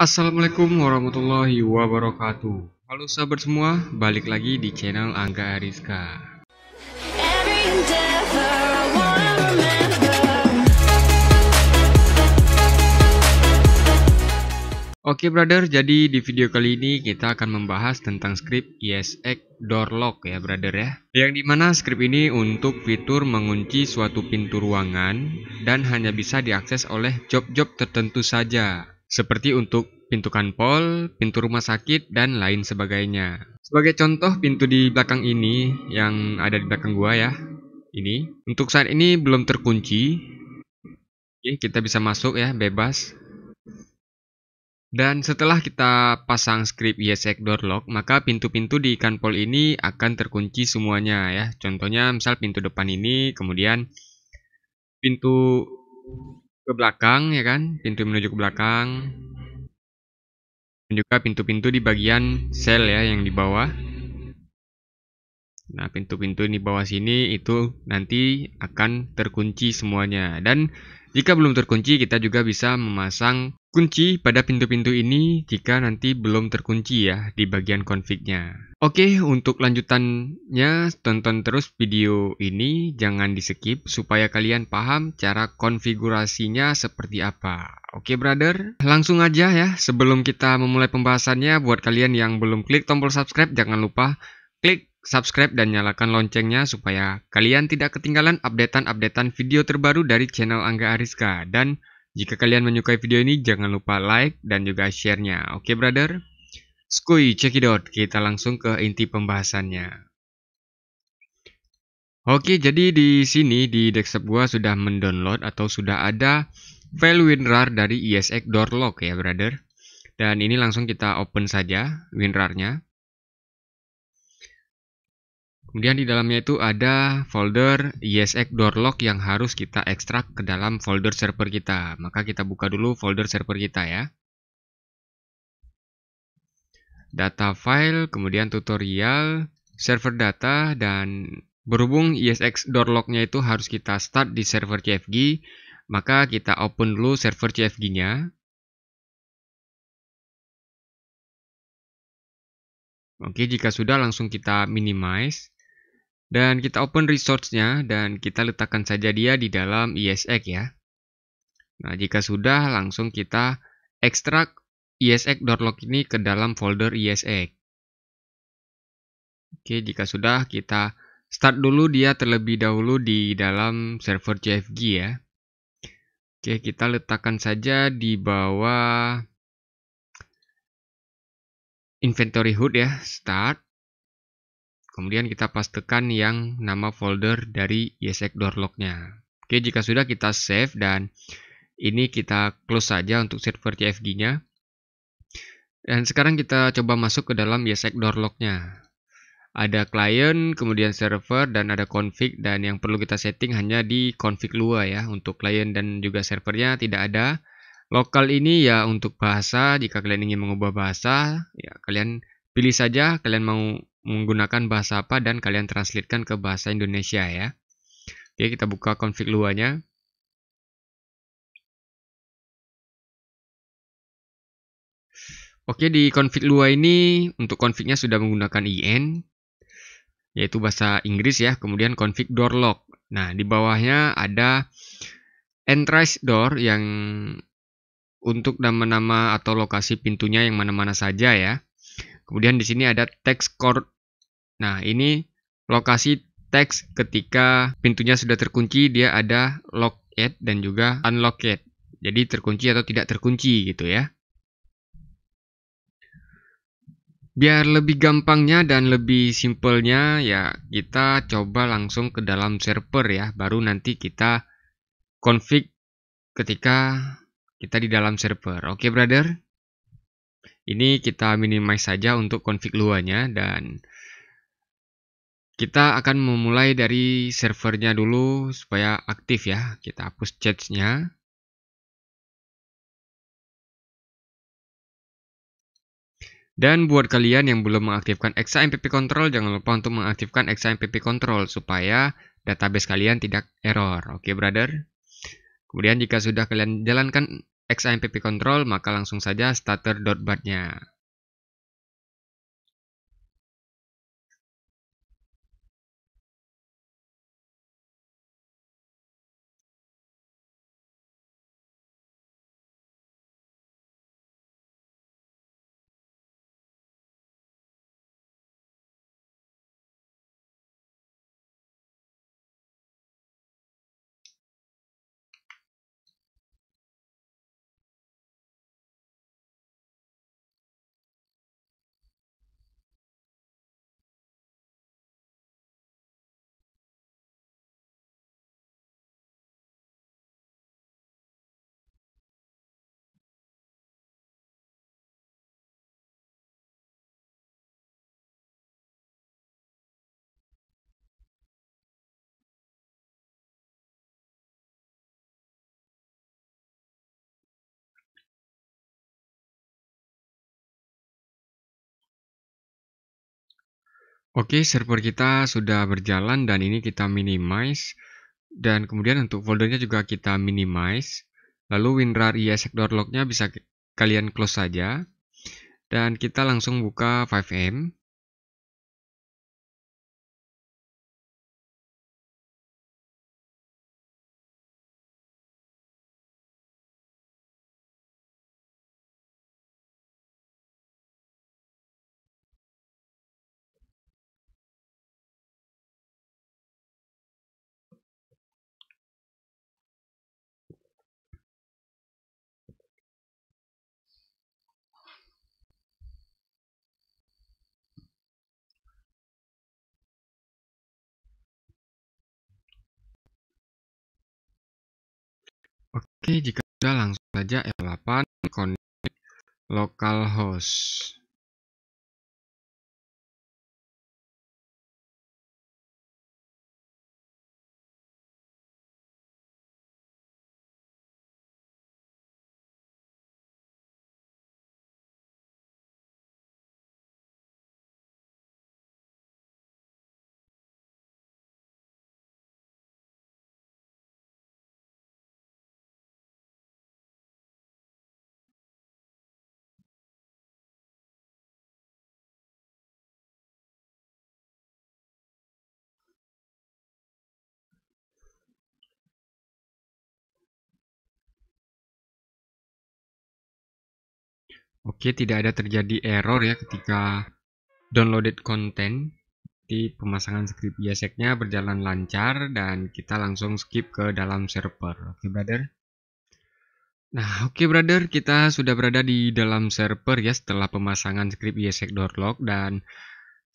Assalamualaikum warahmatullahi wabarakatuh Halo sahabat semua, balik lagi di channel Angga Ariska Oke okay, brother, jadi di video kali ini kita akan membahas tentang script ESX door lock ya brother ya Yang dimana script ini untuk fitur mengunci suatu pintu ruangan dan hanya bisa diakses oleh job-job tertentu saja seperti untuk pintu kanpol, pintu rumah sakit, dan lain sebagainya. Sebagai contoh pintu di belakang ini yang ada di belakang gua ya, ini untuk saat ini belum terkunci. Oke, kita bisa masuk ya bebas. Dan setelah kita pasang script ESX door lock, maka pintu-pintu di kanpol ini akan terkunci semuanya ya. Contohnya misal pintu depan ini, kemudian pintu ke belakang ya kan, pintu menuju ke belakang. Dan juga pintu-pintu di bagian sel ya yang di bawah. Nah, pintu-pintu di bawah sini itu nanti akan terkunci semuanya. Dan jika belum terkunci, kita juga bisa memasang kunci pada pintu-pintu ini jika nanti belum terkunci ya di bagian config Oke, untuk lanjutannya tonton terus video ini, jangan di skip supaya kalian paham cara konfigurasinya seperti apa. Oke brother, langsung aja ya sebelum kita memulai pembahasannya buat kalian yang belum klik tombol subscribe jangan lupa klik subscribe dan nyalakan loncengnya supaya kalian tidak ketinggalan updatean-updatean video terbaru dari channel Angga Ariska. Dan jika kalian menyukai video ini jangan lupa like dan juga sharenya. nya Oke brother? Skuy, out. kita langsung ke inti pembahasannya. Oke, jadi di sini di desktop gua sudah mendownload atau sudah ada file WinRAR dari ESX Doorlock ya, brother. Dan ini langsung kita open saja WinRAR-nya. Kemudian di dalamnya itu ada folder ESX Doorlock yang harus kita ekstrak ke dalam folder server kita. Maka kita buka dulu folder server kita ya data file, kemudian tutorial, server data, dan berhubung ESX door lock itu harus kita start di server CFG, maka kita open dulu server CFG-nya. Oke, jika sudah langsung kita minimize. Dan kita open resource-nya dan kita letakkan saja dia di dalam ESX ya. Nah, jika sudah langsung kita ekstrak isx.log ini ke dalam folder isx. Oke, jika sudah kita start dulu dia terlebih dahulu di dalam server CFG ya. Oke, kita letakkan saja di bawah inventory hood ya, start. Kemudian kita pastikan yang nama folder dari isx.log-nya. Oke, jika sudah kita save dan ini kita close saja untuk server CFG-nya. Dan sekarang kita coba masuk ke dalam YSEC door lock-nya. Ada client, kemudian server, dan ada config. Dan yang perlu kita setting hanya di config luar ya. Untuk client dan juga servernya tidak ada. Lokal ini ya untuk bahasa, jika kalian ingin mengubah bahasa, ya kalian pilih saja kalian mau menggunakan bahasa apa dan kalian translatekan ke bahasa Indonesia ya. Oke, kita buka config luarnya. Oke, di config Lua ini untuk confignya sudah menggunakan IN, yaitu bahasa Inggris ya, kemudian config door lock. Nah, di bawahnya ada entrance door yang untuk nama-nama atau lokasi pintunya yang mana-mana saja ya. Kemudian di sini ada text cord. Nah, ini lokasi text ketika pintunya sudah terkunci, dia ada lock it dan juga unlock it. Jadi terkunci atau tidak terkunci gitu ya. Biar lebih gampangnya dan lebih simpelnya ya kita coba langsung ke dalam server ya. Baru nanti kita config ketika kita di dalam server. Oke okay, brother? Ini kita minimize saja untuk config luarnya dan kita akan memulai dari servernya dulu supaya aktif ya. Kita hapus chatnya. Dan buat kalian yang belum mengaktifkan XAMPP Control, jangan lupa untuk mengaktifkan XAMPP Control supaya database kalian tidak error. Oke, okay, brother? Kemudian jika sudah kalian jalankan XAMPP Control, maka langsung saja starter.bat-nya. Oke, server kita sudah berjalan dan ini kita minimize. Dan kemudian untuk foldernya juga kita minimize. Lalu winrar esxlog nya bisa kalian close saja. Dan kita langsung buka 5M. jika sudah langsung saja L8 connect localhost. Oke, tidak ada terjadi error ya ketika downloaded content. Di pemasangan script biaseknya berjalan lancar dan kita langsung skip ke dalam server. Oke, brother. Nah, oke okay brother, kita sudah berada di dalam server ya setelah pemasangan script door lock dan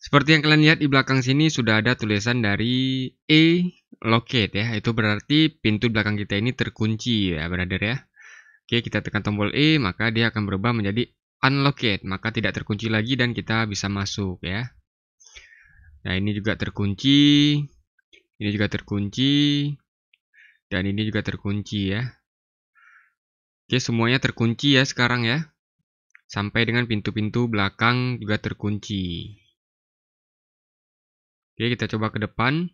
seperti yang kalian lihat di belakang sini sudah ada tulisan dari E locate ya. Itu berarti pintu belakang kita ini terkunci ya brother ya. Oke, kita tekan tombol E maka dia akan berubah menjadi unlocked, maka tidak terkunci lagi dan kita bisa masuk ya. Nah, ini juga terkunci. Ini juga terkunci. Dan ini juga terkunci ya. Oke, semuanya terkunci ya sekarang ya. Sampai dengan pintu-pintu belakang juga terkunci. Oke, kita coba ke depan.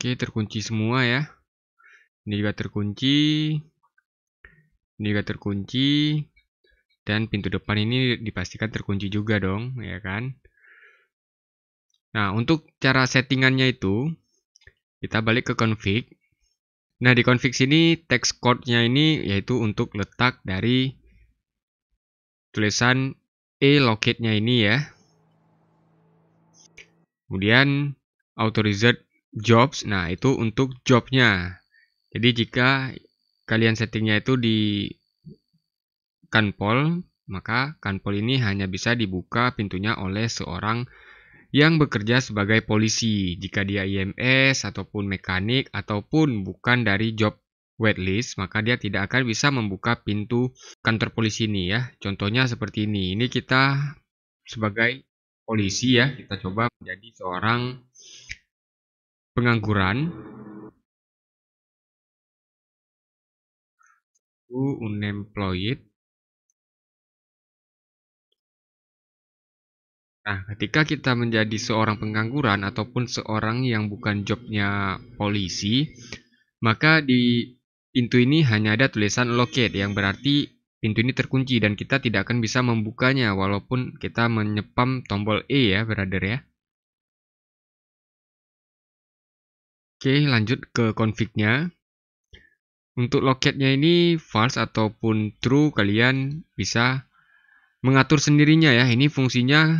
Oke, terkunci semua ya. Ini juga terkunci. Ini juga terkunci. Dan pintu depan ini dipastikan terkunci juga dong, ya kan? Nah, untuk cara settingannya itu, kita balik ke config. Nah, di config sini text code-nya ini yaitu untuk letak dari tulisan e locate-nya ini ya. Kemudian authorized jobs, nah itu untuk jobnya. Jadi jika kalian settingnya itu di kanpol, maka kanpol ini hanya bisa dibuka pintunya oleh seorang yang bekerja sebagai polisi jika dia IMS ataupun mekanik ataupun bukan dari job waitlist maka dia tidak akan bisa membuka pintu kantor polisi ini ya contohnya seperti ini ini kita sebagai polisi ya kita coba menjadi seorang pengangguran unemployed Nah, ketika kita menjadi seorang pengangguran ataupun seorang yang bukan jobnya polisi, maka di pintu ini hanya ada tulisan locate yang berarti pintu ini terkunci dan kita tidak akan bisa membukanya walaupun kita menyepam tombol E ya, brother ya. Oke, lanjut ke config-nya. Untuk loketnya ini false ataupun true kalian bisa mengatur sendirinya ya. Ini fungsinya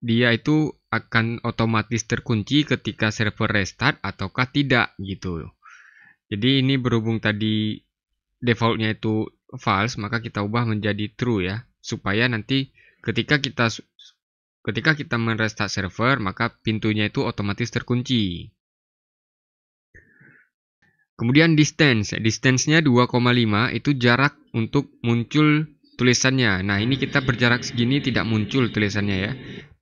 dia itu akan otomatis terkunci ketika server restart ataukah tidak gitu. Jadi ini berhubung tadi defaultnya itu false maka kita ubah menjadi true ya supaya nanti ketika kita ketika kita merestart server maka pintunya itu otomatis terkunci. Kemudian distance, distance-nya 2,5 itu jarak untuk muncul tulisannya. Nah, ini kita berjarak segini tidak muncul tulisannya ya.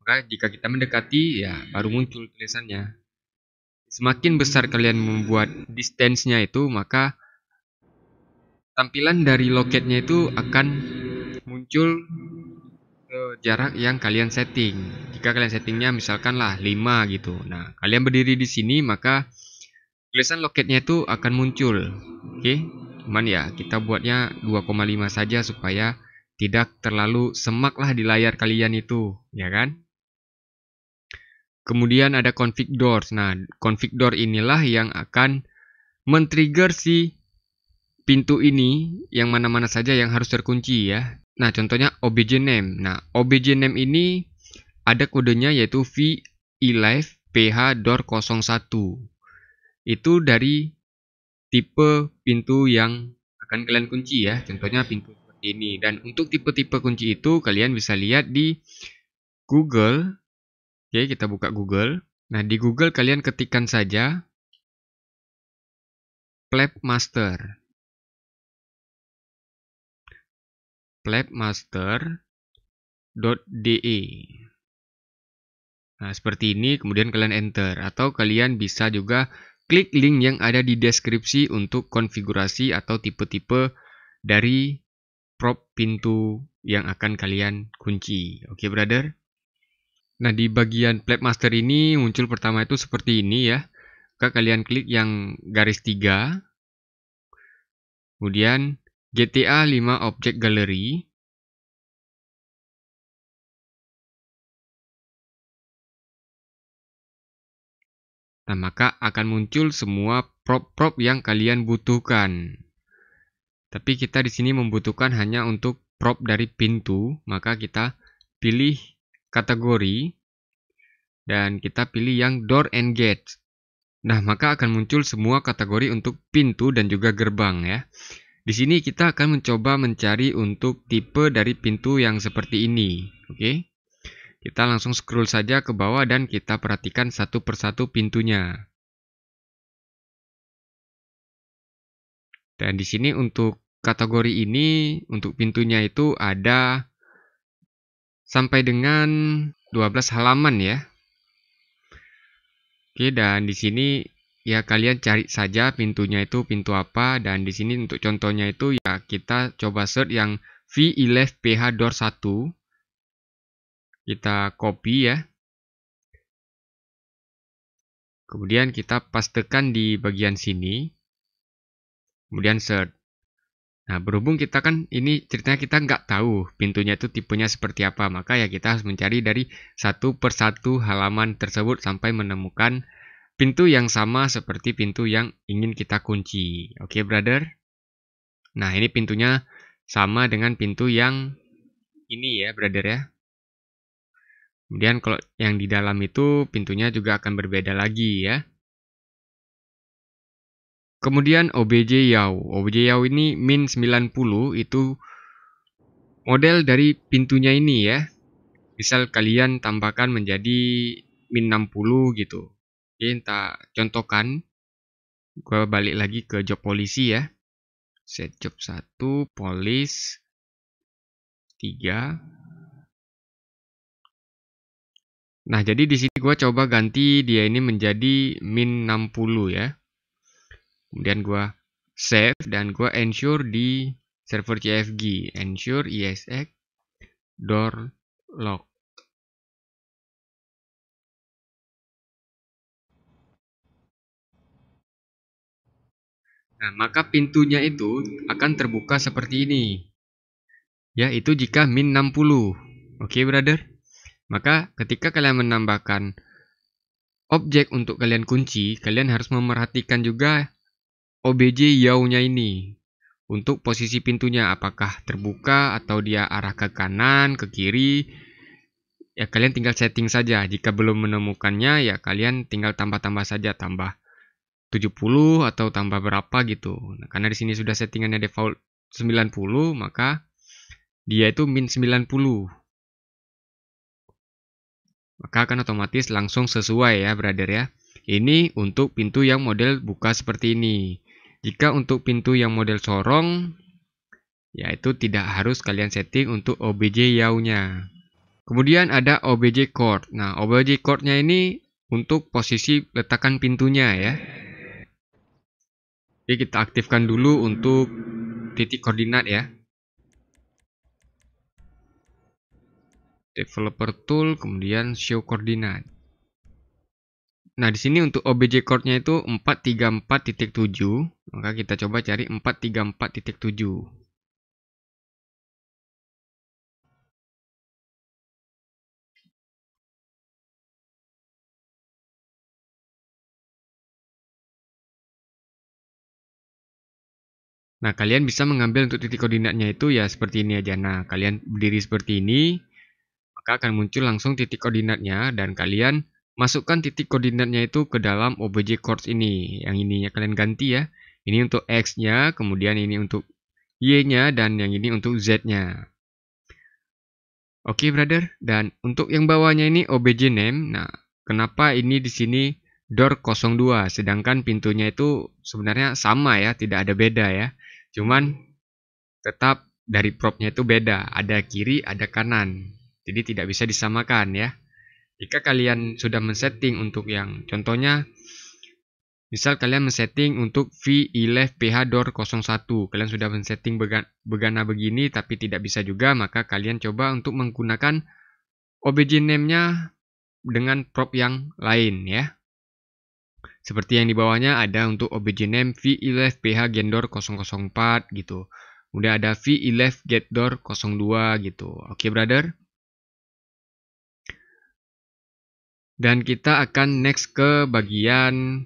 Maka jika kita mendekati ya baru muncul tulisannya. Semakin besar kalian membuat distance-nya itu, maka tampilan dari loketnya itu akan muncul ke jarak yang kalian setting. Jika kalian settingnya misalkanlah 5 gitu. Nah, kalian berdiri di sini maka tulisan loketnya itu akan muncul oke okay? cuman ya kita buatnya 2,5 saja supaya tidak terlalu semak lah di layar kalian itu ya kan kemudian ada config doors. nah config door inilah yang akan men-trigger si pintu ini yang mana-mana saja yang harus terkunci ya nah contohnya obj name nah obj name ini ada kodenya yaitu v e live ph door 01 itu dari tipe pintu yang akan kalian kunci ya. Contohnya pintu seperti ini. Dan untuk tipe-tipe kunci itu kalian bisa lihat di Google. Oke, kita buka Google. Nah, di Google kalian ketikkan saja Pleb Master. plebmaster.de Nah, seperti ini kemudian kalian enter atau kalian bisa juga Klik link yang ada di deskripsi untuk konfigurasi atau tipe-tipe dari prop pintu yang akan kalian kunci. Oke, okay, brother? Nah, di bagian Plate Master ini muncul pertama itu seperti ini ya. Maka kalian klik yang garis 3. Kemudian GTA 5 Object Gallery. Nah, maka akan muncul semua prop-prop yang kalian butuhkan. Tapi kita di sini membutuhkan hanya untuk prop dari pintu, maka kita pilih kategori dan kita pilih yang door and gate. Nah, maka akan muncul semua kategori untuk pintu dan juga gerbang ya. Di sini kita akan mencoba mencari untuk tipe dari pintu yang seperti ini, oke? Okay? Kita langsung scroll saja ke bawah dan kita perhatikan satu persatu pintunya. Dan di sini untuk kategori ini, untuk pintunya itu ada sampai dengan 12 halaman ya. Oke, dan di sini ya kalian cari saja pintunya itu pintu apa dan di sini untuk contohnya itu ya kita coba search yang V11PH door 1 kita copy ya. Kemudian kita pastekan di bagian sini. Kemudian search. Nah, berhubung kita kan ini ceritanya kita nggak tahu pintunya itu tipenya seperti apa, maka ya kita harus mencari dari satu persatu halaman tersebut sampai menemukan pintu yang sama seperti pintu yang ingin kita kunci. Oke, okay, brother? Nah, ini pintunya sama dengan pintu yang ini ya, brother ya. Kemudian kalau yang di dalam itu pintunya juga akan berbeda lagi ya. Kemudian OBJ Yau. OBJ Yau ini min 90 itu model dari pintunya ini ya. Misal kalian tambahkan menjadi min 60 gitu. Oke, kita contohkan. Gue balik lagi ke job polisi ya. Set job 1, polis 3, Nah, jadi di sini gue coba ganti dia ini menjadi min 60 ya. Kemudian gue save dan gue ensure di server CFG. Ensure ESX door lock. Nah, maka pintunya itu akan terbuka seperti ini. Ya, itu jika min 60. Oke, okay, brother? Maka ketika kalian menambahkan objek untuk kalian kunci, kalian harus memerhatikan juga OBJ yaunya ini. Untuk posisi pintunya apakah terbuka atau dia arah ke kanan, ke kiri. Ya kalian tinggal setting saja. Jika belum menemukannya ya kalian tinggal tambah-tambah saja, tambah 70 atau tambah berapa gitu. Nah, karena di sini sudah settingannya default 90, maka dia itu min 90 maka akan otomatis langsung sesuai ya brother ya. Ini untuk pintu yang model buka seperti ini. Jika untuk pintu yang model sorong, yaitu tidak harus kalian setting untuk OBJ yaw Kemudian ada OBJ chord. Nah, OBJ chordnya ini untuk posisi letakkan pintunya ya. Jadi kita aktifkan dulu untuk titik koordinat ya. developer tool, kemudian show Koordinat. Nah, di sini untuk OBJ chord-nya itu 434.7, maka kita coba cari 434.7. Nah, kalian bisa mengambil untuk titik koordinatnya itu ya seperti ini aja. Nah, kalian berdiri seperti ini, maka akan muncul langsung titik koordinatnya dan kalian masukkan titik koordinatnya itu ke dalam OBJ course ini. Yang ininya kalian ganti ya. Ini untuk X-nya, kemudian ini untuk Y-nya, dan yang ini untuk Z-nya. Oke, okay, brother. Dan untuk yang bawahnya ini OBJ name. Nah, kenapa ini di sini door 02 sedangkan pintunya itu sebenarnya sama ya, tidak ada beda ya. Cuman tetap dari propnya itu beda, ada kiri, ada kanan. Jadi tidak bisa disamakan ya. Jika kalian sudah men-setting untuk yang contohnya misal kalian men-setting untuk V11 PH door 01, kalian sudah men-setting begana begini tapi tidak bisa juga, maka kalian coba untuk menggunakan OBJ name-nya dengan prop yang lain ya. Seperti yang di bawahnya ada untuk OBJ name V11 PH gendor 004 gitu. Kemudian ada V11 getdoor 02 gitu. Oke, okay, brother? dan kita akan next ke bagian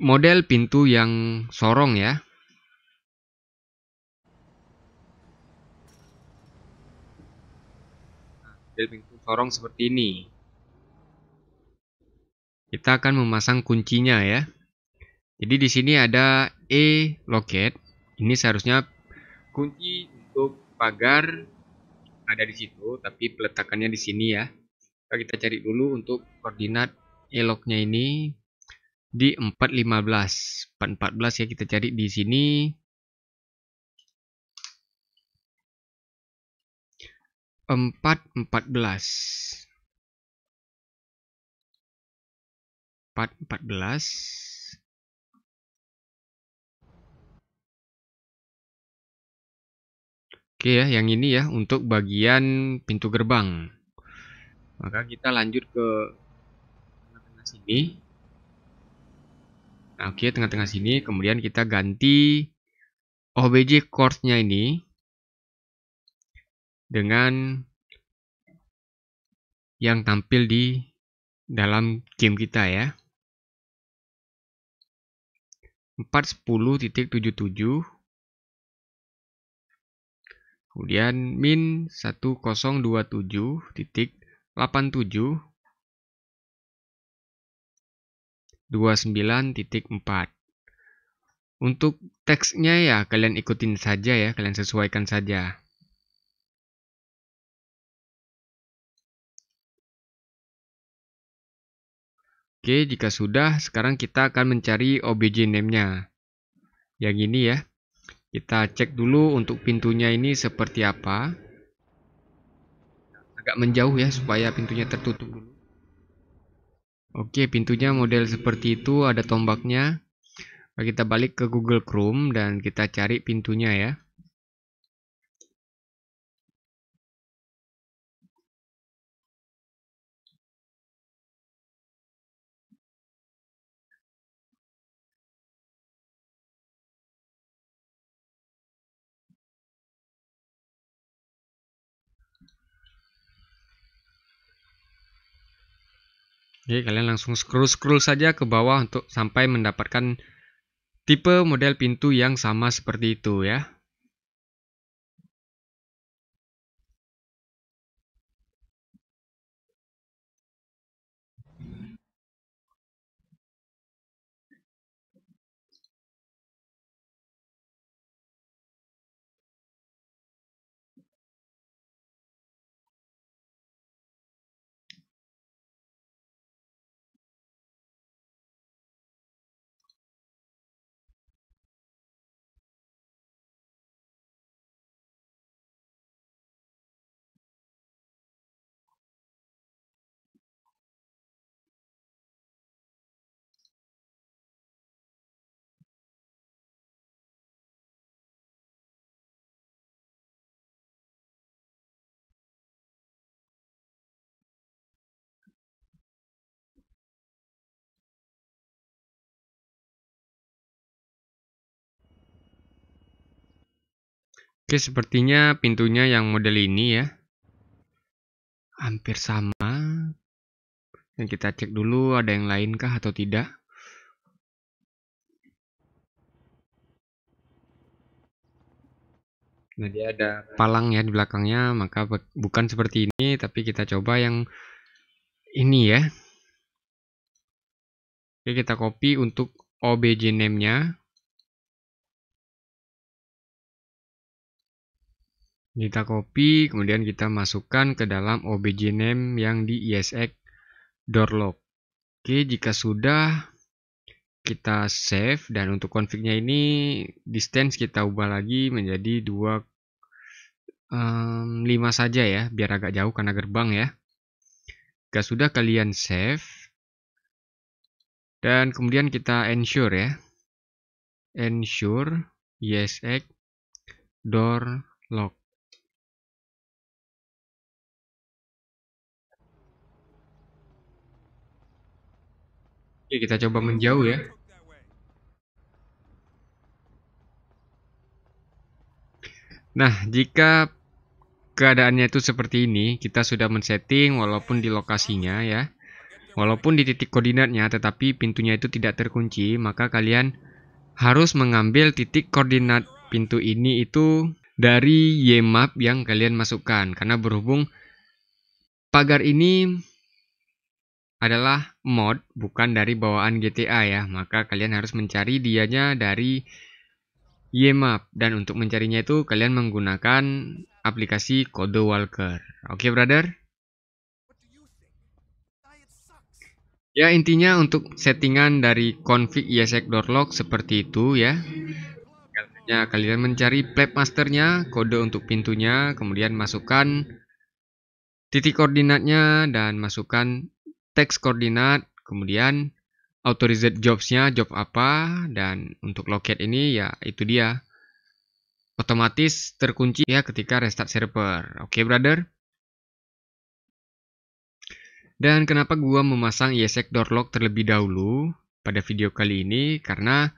model pintu yang sorong ya. Model pintu sorong seperti ini. Kita akan memasang kuncinya ya. Jadi di sini ada E loket. Ini seharusnya kunci untuk pagar ada di situ, tapi peletakannya di sini ya. Nah, kita cari dulu untuk koordinat eloknya ini di 415. 414 ya kita cari di sini. empat empat belas empat empat belas oke ya yang ini ya untuk bagian pintu gerbang maka kita lanjut ke tengah-tengah sini nah, oke okay, tengah-tengah sini kemudian kita ganti OBJ course nya ini dengan yang tampil di dalam game kita ya 410.77 Kemudian min titik 87 untuk teksnya ya kalian ikutin saja ya, kalian sesuaikan saja. Oke, jika sudah, sekarang kita akan mencari OBJ name-nya. Yang ini ya. Kita cek dulu untuk pintunya ini seperti apa agak menjauh ya supaya pintunya tertutup dulu oke pintunya model seperti itu ada tombaknya nah, kita balik ke Google Chrome dan kita cari pintunya ya Jadi kalian langsung scroll-scroll saja ke bawah untuk sampai mendapatkan tipe model pintu yang sama seperti itu ya. Oke, sepertinya pintunya yang model ini ya. Hampir sama. Dan kita cek dulu ada yang lain kah atau tidak. Nah, dia ada palang ya di belakangnya, maka bukan seperti ini, tapi kita coba yang ini ya. Oke, kita copy untuk OBJ name-nya. Kita copy, kemudian kita masukkan ke dalam obj name yang di isx door lock. Oke, jika sudah kita save dan untuk konfliknya ini distance kita ubah lagi menjadi 2 um, saja ya biar agak jauh karena gerbang ya jika sudah kalian save dan kemudian kita ensure ya ensure isx door lock Oke, kita coba menjauh ya. Nah, jika keadaannya itu seperti ini, kita sudah men-setting walaupun di lokasinya ya. Walaupun di titik koordinatnya tetapi pintunya itu tidak terkunci, maka kalian harus mengambil titik koordinat pintu ini itu dari YMAP yang kalian masukkan karena berhubung pagar ini adalah mod bukan dari bawaan GTA ya maka kalian harus mencari dianya dari YMAP dan untuk mencarinya itu kalian menggunakan aplikasi kode Walker oke okay, brother ya intinya untuk settingan dari config door lock seperti itu ya Ya, kalian mencari plate masternya, kode untuk pintunya, kemudian masukkan titik koordinatnya dan masukkan teks koordinat, kemudian authorized jobs-nya job apa, dan untuk loket ini ya itu dia. Otomatis terkunci ya ketika restart server. Oke, okay, brother? Dan kenapa gua memasang ESX door lock terlebih dahulu pada video kali ini? Karena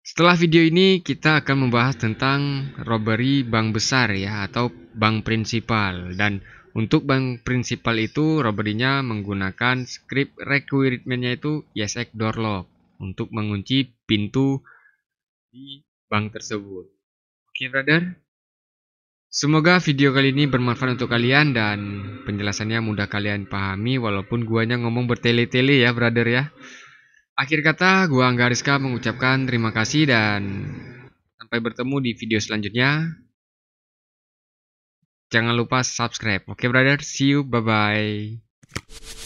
setelah video ini kita akan membahas tentang robbery bank besar ya atau bank prinsipal dan untuk bank prinsipal itu robberynya menggunakan script requirementnya itu ESX door lock untuk mengunci pintu di bank tersebut. Oke, okay, brother. Semoga video kali ini bermanfaat untuk kalian dan penjelasannya mudah kalian pahami walaupun guanya ngomong bertele-tele ya, brother ya. Akhir kata, gua Anggariska mengucapkan terima kasih dan sampai bertemu di video selanjutnya. Jangan lupa subscribe. Oke, okay, brother. See you. Bye-bye.